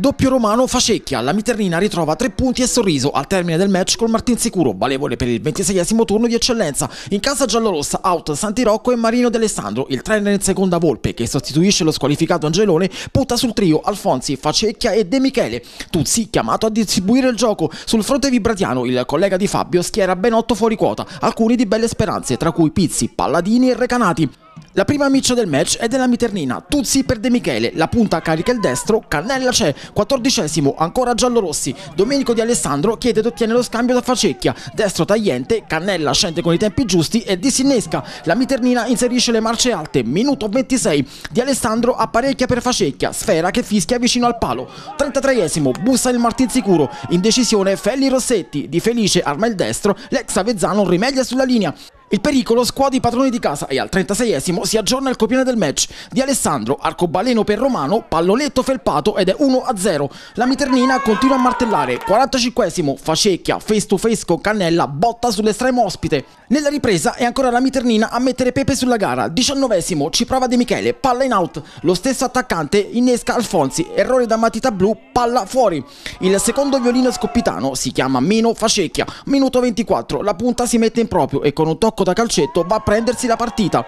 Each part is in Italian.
Doppio romano fa secchia, la Miternina ritrova tre punti e sorriso al termine del match col Martin Sicuro, valevole per il 26esimo turno di eccellenza. In casa giallorossa out Santi Rocco e Marino D'Alessandro, il trainer in seconda volpe che sostituisce lo squalificato Angelone, punta sul trio Alfonsi, Facecchia e De Michele. Tuzzi chiamato a distribuire il gioco. Sul fronte vibratiano il collega di Fabio schiera ben otto fuori quota, alcuni di belle speranze, tra cui Pizzi, Palladini e Recanati. La prima miccia del match è della Miternina, Tuzzi per De Michele, la punta carica il destro, Cannella c'è, quattordicesimo, ancora giallorossi, Domenico Di Alessandro chiede ed ottiene lo scambio da Facecchia, destro tagliente, Cannella scende con i tempi giusti e disinnesca, la Miternina inserisce le marce alte, minuto 26, Di Alessandro apparecchia per Facecchia, sfera che fischia vicino al palo, 33esimo, bussa il Martin sicuro, in decisione Felli Rossetti, di Felice arma il destro, l'ex Avezzano rimedia sulla linea, il pericolo squadra i padroni di casa e al 36esimo si aggiorna il copione del match di Alessandro, arcobaleno per Romano, palloletto felpato ed è 1-0. La Miternina continua a martellare, 45esimo, facecchia, face to face con Cannella, botta sull'estremo ospite. Nella ripresa è ancora la Miternina a mettere Pepe sulla gara, 19esimo, ci prova De Michele, palla in out, lo stesso attaccante innesca Alfonsi, errore da matita blu, palla fuori. Il secondo violino scoppitano si chiama Mino Facecchia, minuto 24, la punta si mette in proprio e con un tocco blocco da calcetto va a prendersi la partita.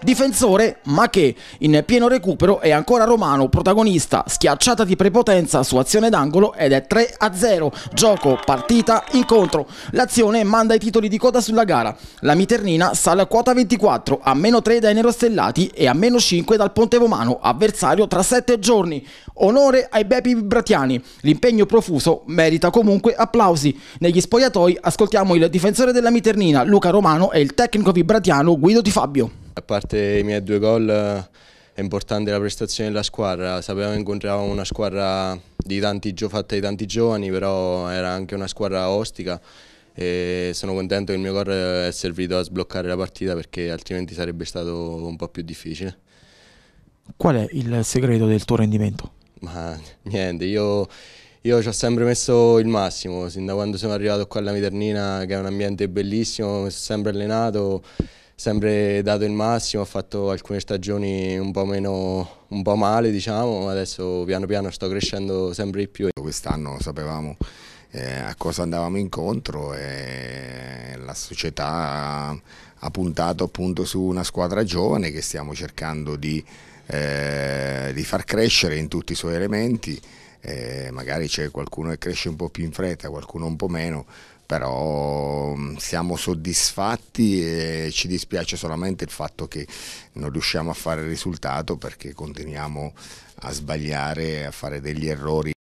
Difensore, ma che in pieno recupero è ancora Romano, protagonista, schiacciata di prepotenza su azione d'angolo ed è 3-0. Gioco, partita, incontro. L'azione manda i titoli di coda sulla gara. La Miternina sale a quota 24, a meno 3 dai nerostellati e a meno 5 dal Ponte Romano, avversario tra 7 giorni. Onore ai Bepi Vibratiani. L'impegno profuso merita comunque applausi. Negli spogliatoi ascoltiamo il difensore della Miternina, Luca Romano e il tecnico vibratiano Guido Di Fabio. A parte i miei due gol è importante la prestazione della squadra, sapevamo che incontravamo una squadra di tanti, fatta di tanti giovani, però era anche una squadra ostica e sono contento che il mio gol è servito a sbloccare la partita perché altrimenti sarebbe stato un po' più difficile. Qual è il segreto del tuo rendimento? Ma niente, io io ci ho sempre messo il massimo, sin da quando sono arrivato qua alla Miternina, che è un ambiente bellissimo, mi sono sempre allenato, sempre dato il massimo, ho fatto alcune stagioni un po', meno, un po male, diciamo, adesso piano piano sto crescendo sempre di più. Quest'anno sapevamo eh, a cosa andavamo incontro e la società ha, puntato appunto su una squadra giovane che stiamo cercando di, eh, di far crescere in tutti i suoi elementi eh, magari c'è qualcuno che cresce un po' più in fretta, qualcuno un po' meno, però mm, siamo soddisfatti e ci dispiace solamente il fatto che non riusciamo a fare il risultato perché continuiamo a sbagliare, a fare degli errori.